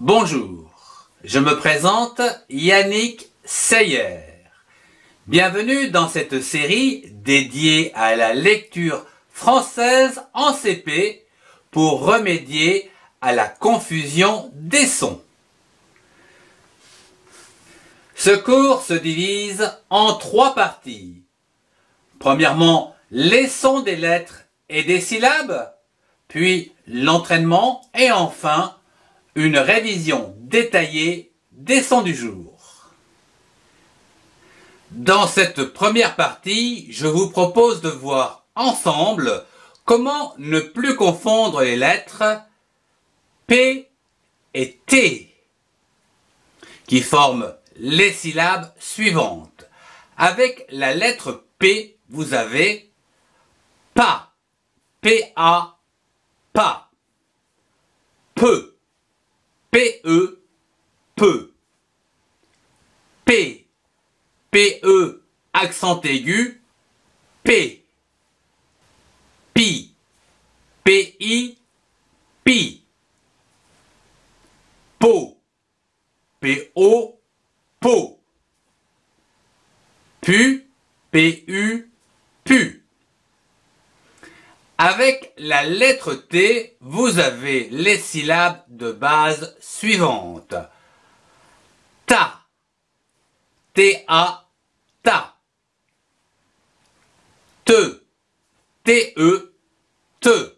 Bonjour, je me présente Yannick Seyer. Bienvenue dans cette série dédiée à la lecture française en CP pour remédier à la confusion des sons. Ce cours se divise en trois parties. Premièrement, les sons des lettres et des syllabes, puis l'entraînement et enfin une révision détaillée des sons du jour. Dans cette première partie, je vous propose de voir ensemble comment ne plus confondre les lettres P et T qui forment les syllabes suivantes. Avec la lettre P, vous avez pas, P-A, pas, peu, P-E, peu. P, pe e accent aigu, P. Pi, P-I, pi. Po, P-O, po. Pu, P-U, la lettre T, vous avez les syllabes de base suivantes. Ta, t ta. Te, t te.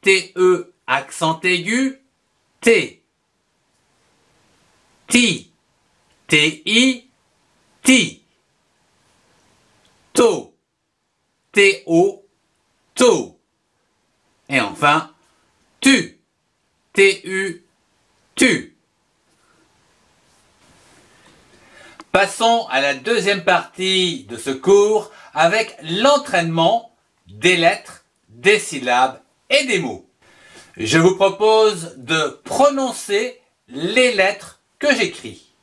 T, e accent aigu, T. Ti, t ti. To, t o o Et enfin, tu, T-U, tu. Passons à la deuxième partie de ce cours avec l'entraînement des lettres, des syllabes et des mots. Je vous propose de prononcer les lettres que j'écris.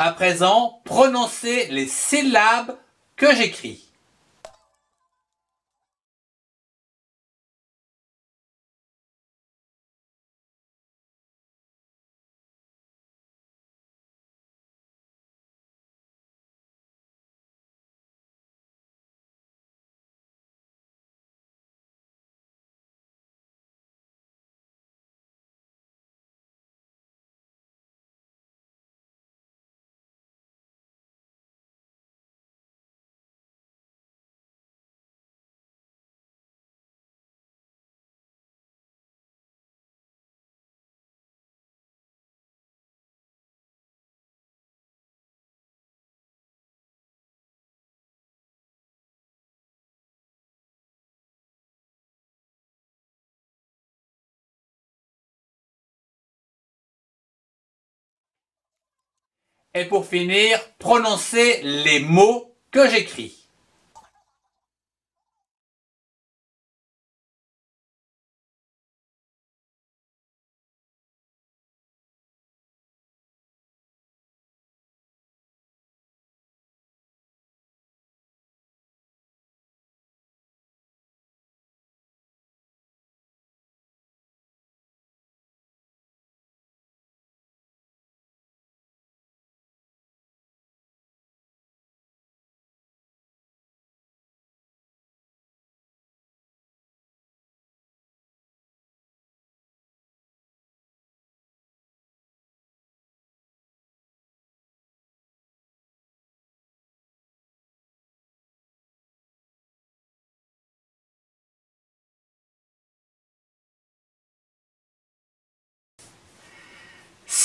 À présent, prononcez les syllabes que j'écris. Et pour finir, prononcer les mots que j'écris.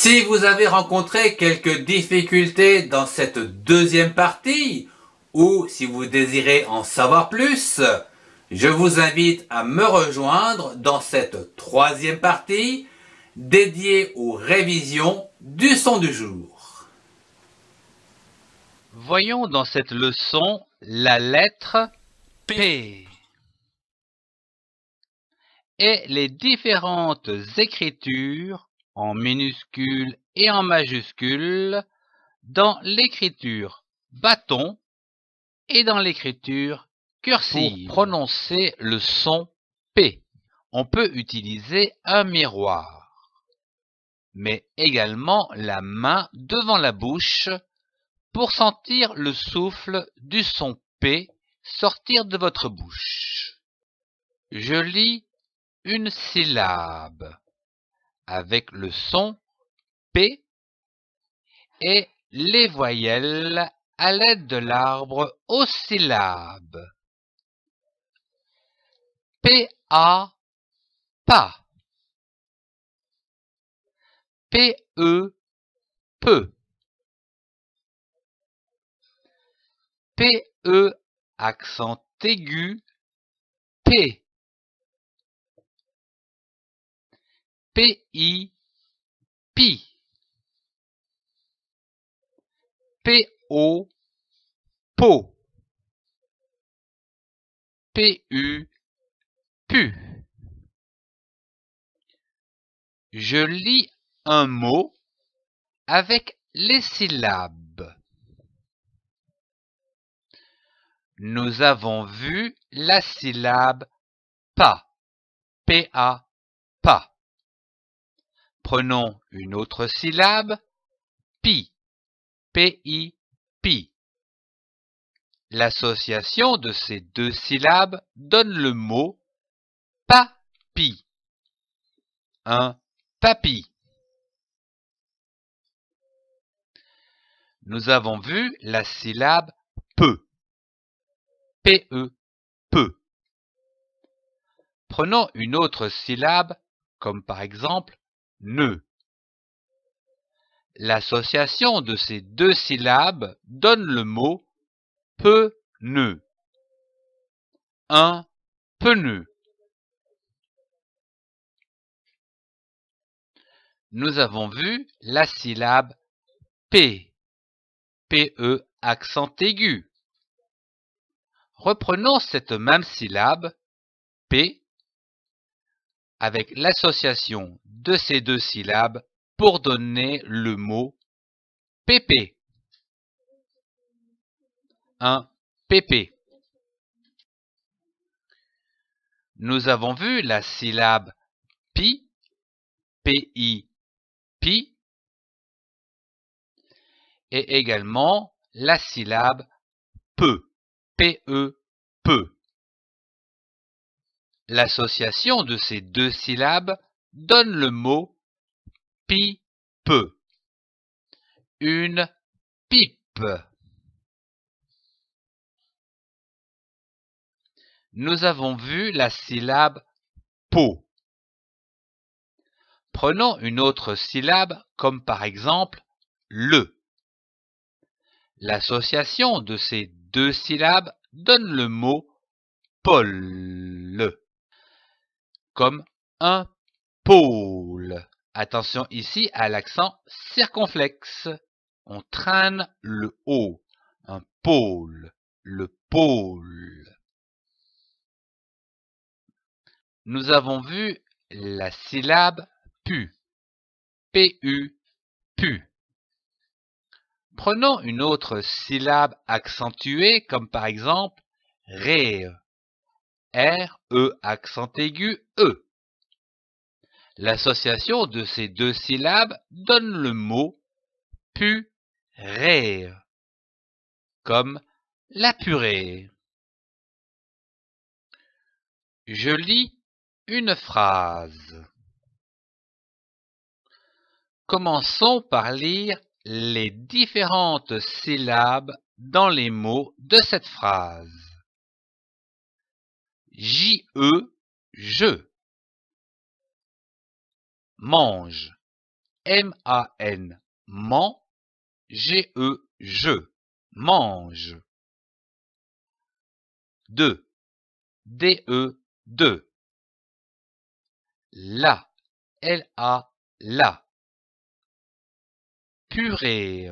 Si vous avez rencontré quelques difficultés dans cette deuxième partie, ou si vous désirez en savoir plus, je vous invite à me rejoindre dans cette troisième partie dédiée aux révisions du son du jour. Voyons dans cette leçon la lettre P et les différentes écritures en minuscule et en majuscule, dans l'écriture bâton et dans l'écriture cursive. Pour prononcer le son P, on peut utiliser un miroir, mais également la main devant la bouche pour sentir le souffle du son P sortir de votre bouche. Je lis une syllabe avec le son P et les voyelles à l'aide de l'arbre aux syllabes. PA, PE, peu. PE, accent aigu, P. p PI o PO p u Pu Je lis un mot avec les syllabes. Nous avons vu la syllabe pa PA pas. Prenons une autre syllabe, pi, pi, pi. L'association de ces deux syllabes donne le mot papi. Un papi. Nous avons vu la syllabe peu. P-E, peu. Prenons une autre syllabe, comme par exemple L'association de ces deux syllabes donne le mot pneu. Un pneu. Nous avons vu la syllabe P, PE accent aigu. Reprenons cette même syllabe P avec l'association de ces deux syllabes pour donner le mot pépé. Un pépé. Nous avons vu la syllabe pi, pi, pi, et également la syllabe peu, pe, e, peu. L'association de ces deux syllabes donne le mot pipe. Une pipe. Nous avons vu la syllabe po. Prenons une autre syllabe comme par exemple le. L'association de ces deux syllabes donne le mot pole » comme un pôle. Attention ici à l'accent circonflexe. On traîne le haut. Un pôle. Le pôle. Nous avons vu la syllabe pu. P-U. Pu. Prenons une autre syllabe accentuée comme par exemple rire. R, E accent aigu, E. L'association de ces deux syllabes donne le mot purée, comme la purée. Je lis une phrase. Commençons par lire les différentes syllabes dans les mots de cette phrase. J-E, je. Mange. M-A-N, man. G-E, je. Mange. 2. D-E, de. La. L-A, la. Purée.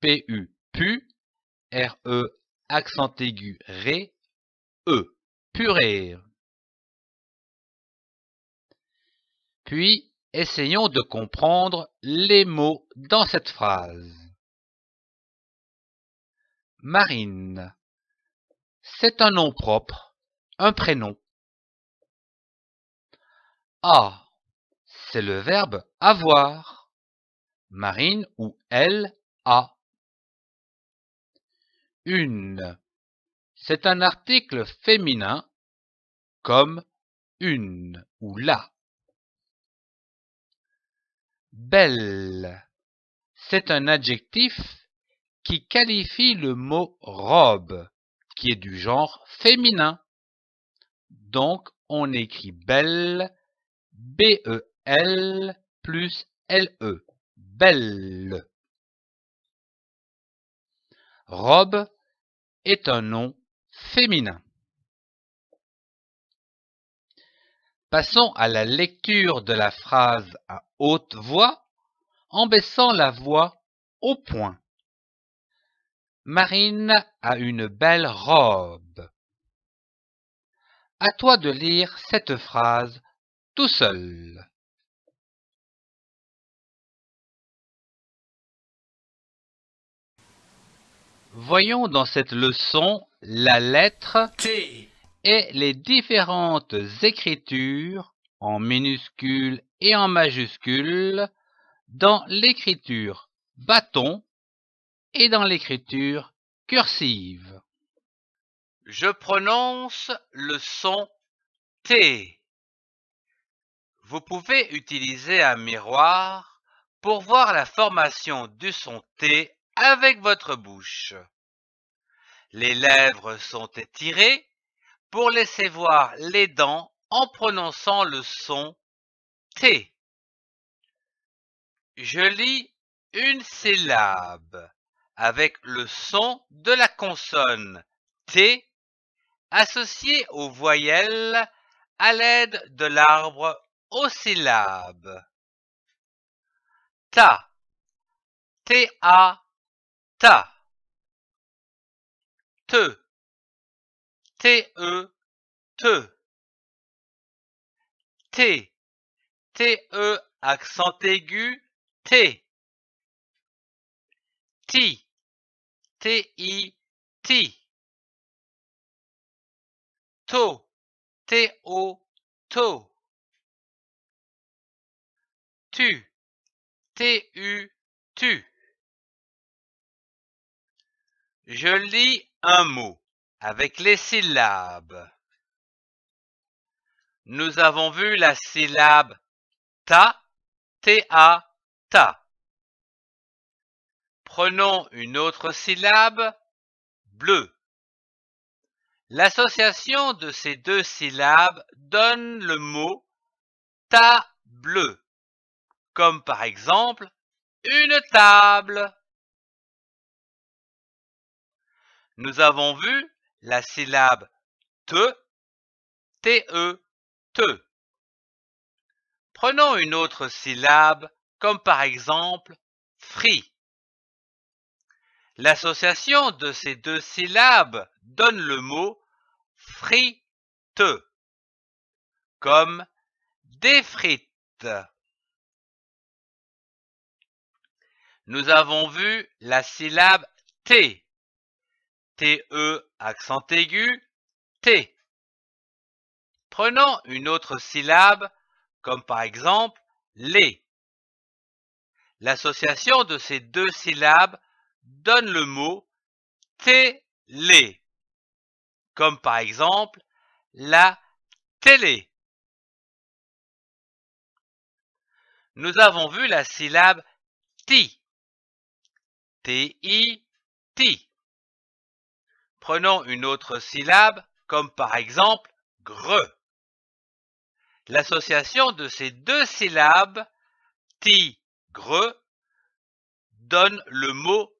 P-U, pu. R-E, accent aigu, ré, e. Puis, essayons de comprendre les mots dans cette phrase. Marine. C'est un nom propre, un prénom. A. c'est le verbe avoir. Marine ou elle a. Une. C'est un article féminin comme une ou la. Belle. C'est un adjectif qui qualifie le mot robe, qui est du genre féminin. Donc, on écrit belle, B-E-L plus L-E, belle. Robe est un nom féminin. Passons à la lecture de la phrase à haute voix en baissant la voix au point. Marine a une belle robe. À toi de lire cette phrase tout seul. Voyons dans cette leçon la lettre T et les différentes écritures en minuscules et en majuscules dans l'écriture bâton et dans l'écriture cursive. Je prononce le son T. Vous pouvez utiliser un miroir pour voir la formation du son T avec votre bouche. Les lèvres sont étirées pour laisser voir les dents en prononçant le son T. Je lis une syllabe avec le son de la consonne T associée aux voyelles à l'aide de l'arbre aux syllabes. Ta, ta, ta. T E, T, T E accent aigu, t, ti, T ti, T O to, tu, u tu. Je lis un mot avec les syllabes. Nous avons vu la syllabe ta, ta, ta. Prenons une autre syllabe, bleu. L'association de ces deux syllabes donne le mot ta bleu, comme par exemple une table. Nous avons vu la syllabe te, te, te. Prenons une autre syllabe, comme par exemple fri. L'association de ces deux syllabes donne le mot frite, comme des frites. Nous avons vu la syllabe T TE accent aigu, T. Prenons une autre syllabe, comme par exemple les. L'association de ces deux syllabes donne le mot télé, comme par exemple la télé. Nous avons vu la syllabe ti, ti, ti. Prenons une autre syllabe, comme par exemple gre. L'association de ces deux syllabes, TI-GRE, donne le mot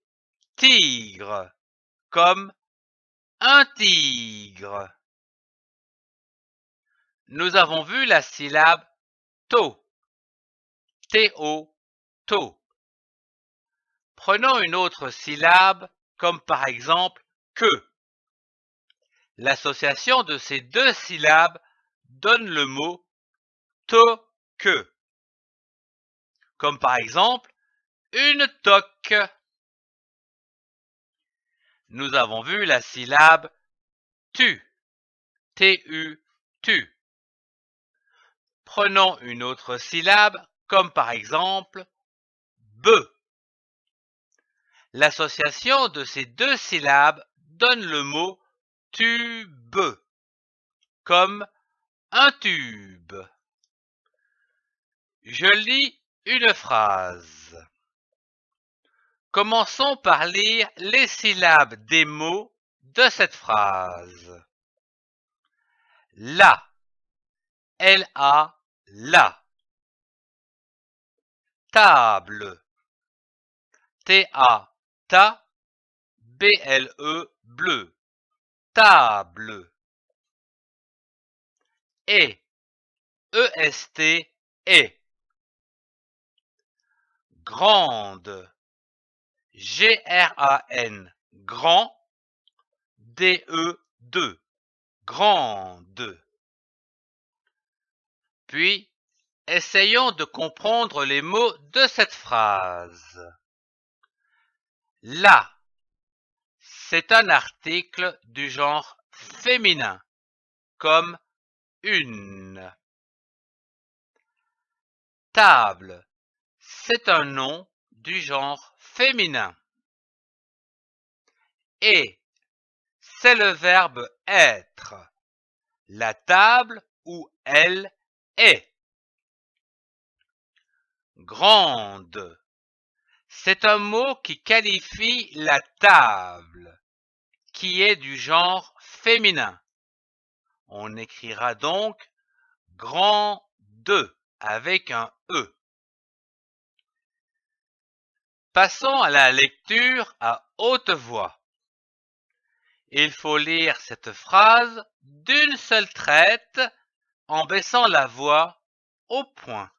tigre, comme un tigre. Nous avons vu la syllabe to, o to. Prenons une autre syllabe, comme par exemple que. L'association de ces deux syllabes donne le mot toque. Comme par exemple, une toque. Nous avons vu la syllabe tu. T-U, tu. Prenons une autre syllabe, comme par exemple be. L'association de ces deux syllabes donne le mot tube comme un tube. Je lis une phrase. Commençons par lire les syllabes des mots de cette phrase. La. L-A. La. Table. T-A. Ta. B-L-E. Bleu table et e est et grande G R A N grand D E 2 grande Puis essayons de comprendre les mots de cette phrase. La c'est un article du genre féminin, comme une. Table. C'est un nom du genre féminin. Et. C'est le verbe être. La table ou elle est. Grande. C'est un mot qui qualifie la table qui est du genre féminin. On écrira donc grand 2 avec un E. Passons à la lecture à haute voix. Il faut lire cette phrase d'une seule traite en baissant la voix au point.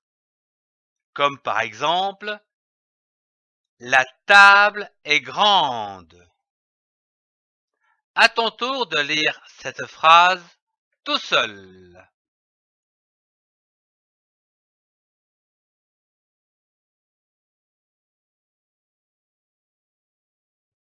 Comme par exemple La table est grande. À ton tour de lire cette phrase tout seul.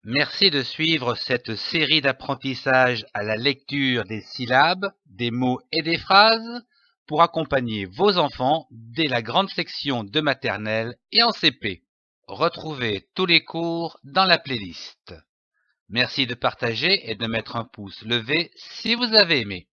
Merci de suivre cette série d'apprentissages à la lecture des syllabes, des mots et des phrases pour accompagner vos enfants dès la grande section de maternelle et en CP. Retrouvez tous les cours dans la playlist. Merci de partager et de mettre un pouce levé si vous avez aimé.